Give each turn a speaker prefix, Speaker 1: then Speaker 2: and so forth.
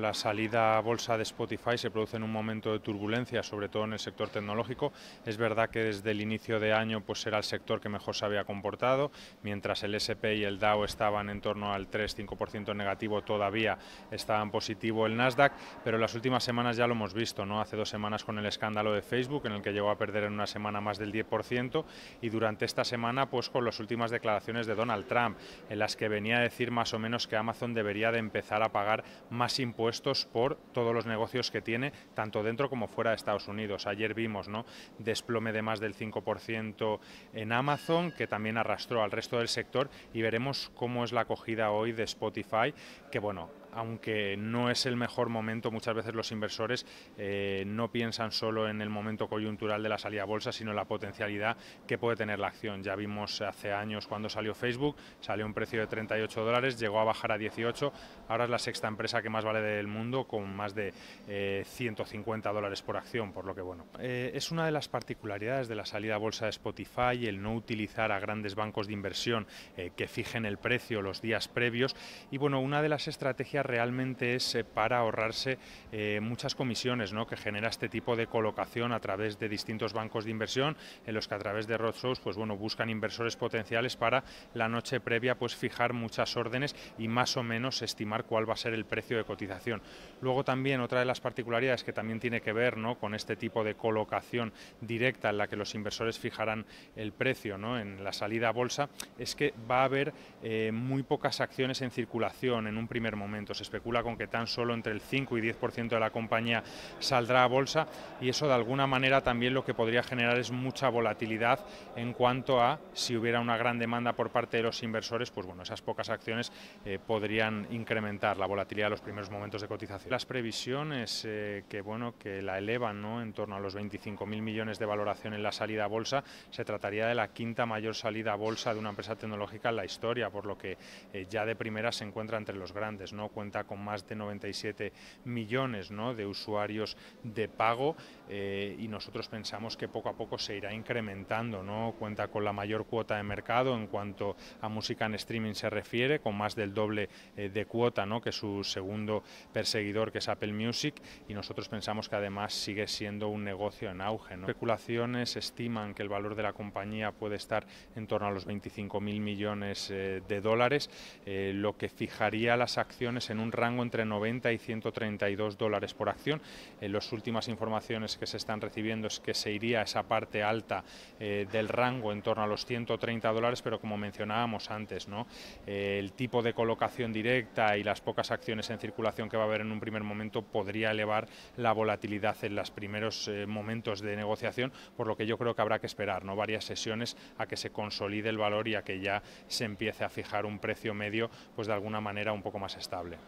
Speaker 1: La salida a bolsa de Spotify se produce en un momento de turbulencia, sobre todo en el sector tecnológico. Es verdad que desde el inicio de año pues era el sector que mejor se había comportado, mientras el SP y el Dow estaban en torno al 3-5% negativo, todavía en positivo el Nasdaq, pero las últimas semanas ya lo hemos visto, ¿no? Hace dos semanas con el escándalo de Facebook, en el que llegó a perder en una semana más del 10%, y durante esta semana pues con las últimas declaraciones de Donald Trump, en las que venía a decir más o menos que Amazon debería de empezar a pagar más impuestos por todos los negocios que tiene, tanto dentro como fuera de Estados Unidos. Ayer vimos ¿no? desplome de más del 5% en Amazon, que también arrastró al resto del sector, y veremos cómo es la acogida hoy de Spotify, que bueno, aunque no es el mejor momento, muchas veces los inversores eh, no piensan solo en el momento coyuntural de la salida a bolsa, sino en la potencialidad que puede tener la acción. Ya vimos hace años cuando salió Facebook, salió un precio de 38 dólares, llegó a bajar a 18, ahora es la sexta empresa que más vale de del mundo con más de 150 eh, dólares por acción, por lo que bueno. Eh, es una de las particularidades de la salida a bolsa de Spotify el no utilizar a grandes bancos de inversión eh, que fijen el precio los días previos y bueno, una de las estrategias realmente es para ahorrarse muchas comisiones ¿no? que genera este tipo de colocación a través de distintos bancos de inversión en los que a través de roadshows pues bueno, buscan inversores potenciales para la noche previa pues fijar muchas órdenes y más o menos estimar cuál va a ser el precio de cotización Luego también otra de las particularidades que también tiene que ver ¿no? con este tipo de colocación directa en la que los inversores fijarán el precio en la salida a bolsa es que va a haber eh, muy pocas acciones en circulación en un primer momento. Se especula con que tan solo entre el 5 y 10% de la compañía saldrá a bolsa y eso de alguna manera también lo que podría generar es mucha volatilidad en cuanto a si hubiera una gran demanda por parte de los inversores, pues bueno, esas pocas acciones eh, podrían incrementar la volatilidad en los primeros momentos de cotización. Las previsiones eh, que, bueno, que la elevan en torno a los 25.000 millones de valoración en la salida a bolsa, se trataría de la quinta mayor salida a bolsa de una empresa tecnológica en la historia, por lo que eh, ya de primera se encuentra entre los grandes, ¿no? cuenta con más de 97 millones de usuarios de pago eh, y nosotros pensamos que poco a poco se irá incrementando, ¿no? cuenta con la mayor cuota de mercado en cuanto a música en streaming se refiere, con más del doble de cuota ¿no? que su segundo perseguidor que es Apple Music y nosotros pensamos que además sigue siendo un negocio en auge. Especulaciones estiman que el valor de la compañía puede estar en torno a los 25.000 millones eh, de dólares, eh, lo que fijaría las acciones en un rango entre 90 y 132 dólares por acción. En eh, las últimas informaciones que se están recibiendo es que se iría a esa parte alta del rango en torno a los 130 dólares, pero como mencionábamos antes, ¿no? el tipo de colocación directa y las pocas acciones en circulación que va a haber en un primer momento podría elevar la volatilidad en los primeros eh, momentos de negociación, por lo que yo creo que habrá que esperar ¿no? varias sesiones a que se consolide el valor y a que ya se empiece a fijar un precio medio pues de alguna manera un poco más estable.